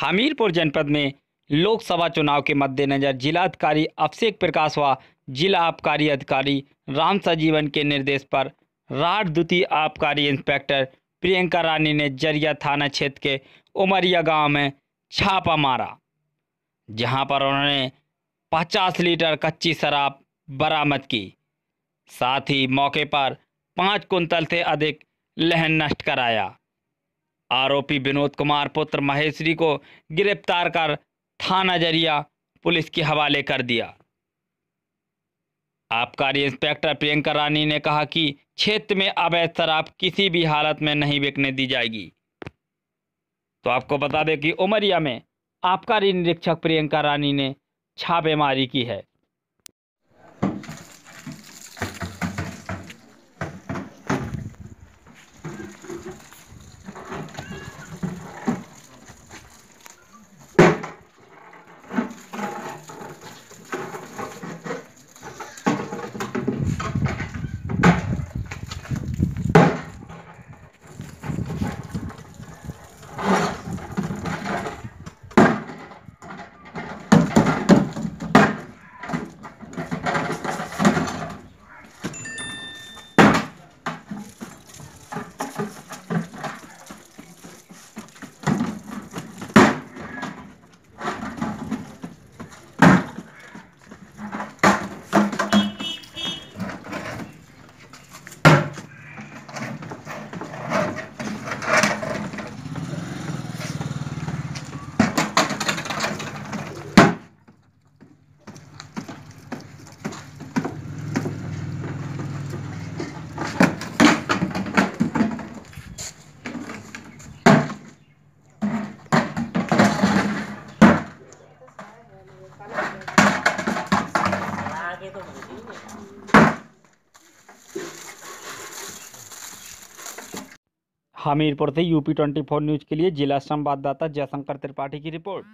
हमीरपुर जनपद में लोकसभा चुनाव के मद्देनज़र जिलाधिकारी अभिषेक प्रकाश व जिला आबकारी अधिकारी राम सजीवन के निर्देश पर राड द्वितीय आबकारी इंस्पेक्टर प्रियंका रानी ने जरिया थाना क्षेत्र के उमरिया गांव में छापा मारा जहां पर उन्होंने 50 लीटर कच्ची शराब बरामद की साथ ही मौके पर पाँच कुंतल से अधिक लहन नष्ट कराया आरोपी विनोद कुमार पुत्र महेश्वरी को गिरफ्तार कर थाना जरिया पुलिस के हवाले कर दिया आबकारी इंस्पेक्टर प्रियंका रानी ने कहा कि क्षेत्र में अवैध शराब किसी भी हालत में नहीं बिकने दी जाएगी तो आपको बता दें कि उमरिया में आबकारी निरीक्षक प्रियंका रानी ने छापेमारी की है हमीरपुर से यूपी ट्वेंटी फोर न्यूज के लिए जिला संवाददाता जयशंकर त्रिपाठी की रिपोर्ट